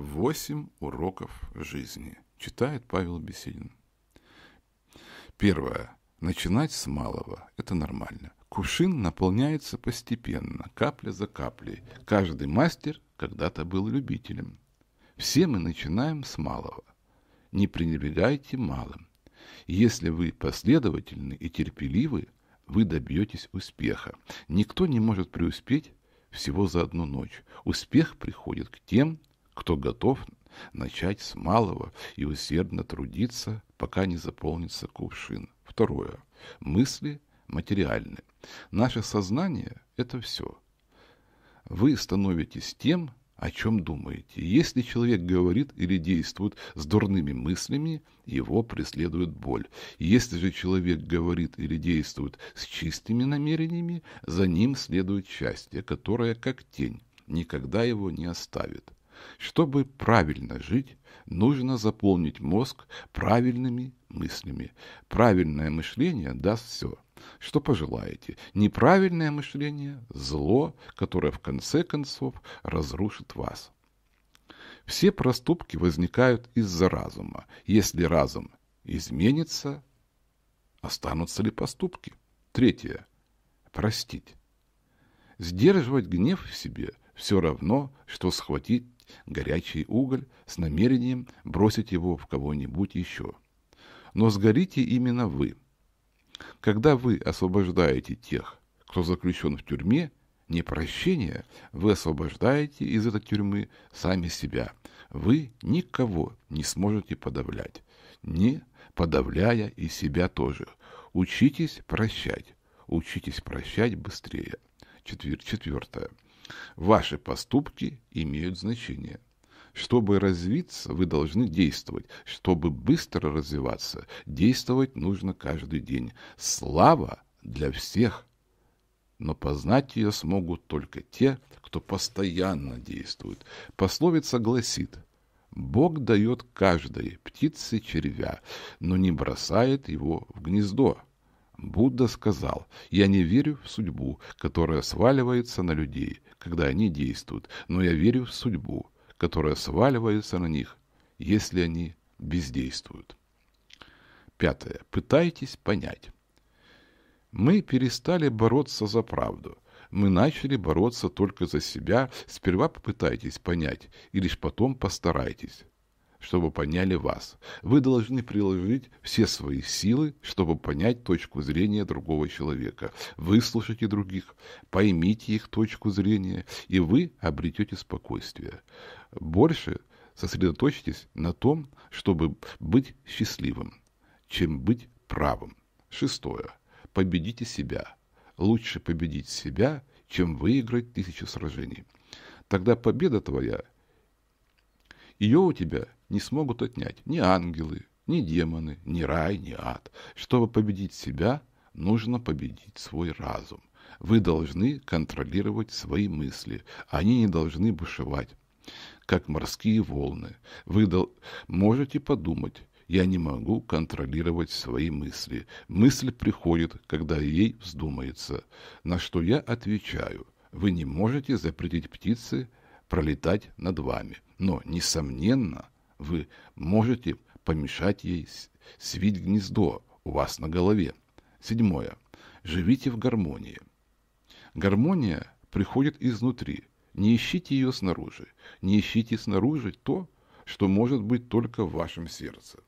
Восемь уроков жизни. Читает Павел Беседин. Первое. Начинать с малого. Это нормально. Кувшин наполняется постепенно, капля за каплей. Каждый мастер когда-то был любителем. Все мы начинаем с малого. Не пренебрегайте малым. Если вы последовательны и терпеливы, вы добьетесь успеха. Никто не может преуспеть всего за одну ночь. Успех приходит к тем, кто готов начать с малого и усердно трудиться, пока не заполнится кувшин. Второе. Мысли материальны. Наше сознание – это все. Вы становитесь тем, о чем думаете. Если человек говорит или действует с дурными мыслями, его преследует боль. Если же человек говорит или действует с чистыми намерениями, за ним следует счастье, которое, как тень, никогда его не оставит. Чтобы правильно жить, нужно заполнить мозг правильными мыслями. Правильное мышление даст все, что пожелаете. Неправильное мышление – зло, которое в конце концов разрушит вас. Все проступки возникают из-за разума. Если разум изменится, останутся ли поступки? Третье. Простить. Сдерживать гнев в себе все равно, что схватить горячий уголь с намерением бросить его в кого-нибудь еще. Но сгорите именно вы. Когда вы освобождаете тех, кто заключен в тюрьме, не прощения, вы освобождаете из этой тюрьмы сами себя. Вы никого не сможете подавлять, не подавляя и себя тоже. Учитесь прощать, учитесь прощать быстрее. Четвер четвертое. Ваши поступки имеют значение. Чтобы развиться, вы должны действовать. Чтобы быстро развиваться, действовать нужно каждый день. Слава для всех, но познать ее смогут только те, кто постоянно действует. Пословица гласит – Бог дает каждой птице червя, но не бросает его в гнездо. Будда сказал, «Я не верю в судьбу, которая сваливается на людей, когда они действуют, но я верю в судьбу, которая сваливается на них, если они бездействуют». Пятое. Пытайтесь понять. Мы перестали бороться за правду. Мы начали бороться только за себя. Сперва попытайтесь понять, и лишь потом постарайтесь чтобы поняли вас. Вы должны приложить все свои силы, чтобы понять точку зрения другого человека. Выслушайте других, поймите их точку зрения, и вы обретете спокойствие. Больше сосредоточьтесь на том, чтобы быть счастливым, чем быть правым. Шестое. Победите себя. Лучше победить себя, чем выиграть тысячу сражений. Тогда победа твоя, ее у тебя – не смогут отнять ни ангелы, ни демоны, ни рай, ни ад. Чтобы победить себя, нужно победить свой разум. Вы должны контролировать свои мысли. Они не должны бушевать, как морские волны. Вы можете подумать, я не могу контролировать свои мысли. Мысль приходит, когда ей вздумается. На что я отвечаю, вы не можете запретить птицы пролетать над вами. Но, несомненно, вы можете помешать ей свить гнездо у вас на голове. Седьмое. Живите в гармонии. Гармония приходит изнутри. Не ищите ее снаружи. Не ищите снаружи то, что может быть только в вашем сердце.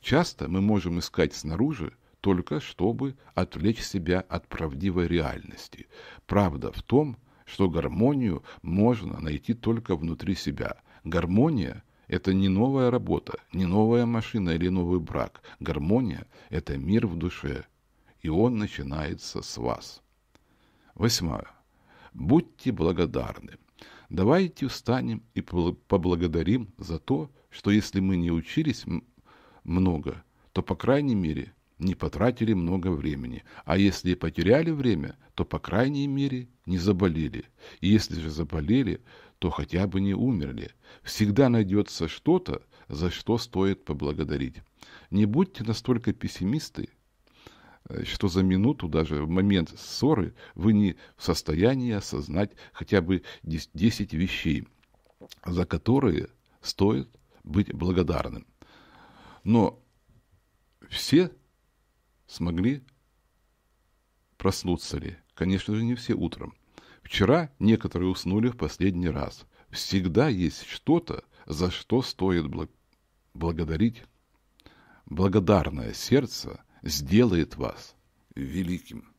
Часто мы можем искать снаружи только чтобы отвлечь себя от правдивой реальности. Правда в том, что гармонию можно найти только внутри себя. Гармония это не новая работа, не новая машина или новый брак. Гармония – это мир в душе, и он начинается с вас. Восьмое. Будьте благодарны. Давайте встанем и поблагодарим за то, что если мы не учились много, то, по крайней мере, не потратили много времени, а если и потеряли время, то, по крайней мере, не заболели. И если же заболели, то хотя бы не умерли. Всегда найдется что-то, за что стоит поблагодарить. Не будьте настолько пессимисты, э, что за минуту, даже в момент ссоры, вы не в состоянии осознать хотя бы 10 вещей, за которые стоит быть благодарным. Но все Смогли? Проснуться ли? Конечно же, не все утром. Вчера некоторые уснули в последний раз. Всегда есть что-то, за что стоит благодарить. Благодарное сердце сделает вас великим.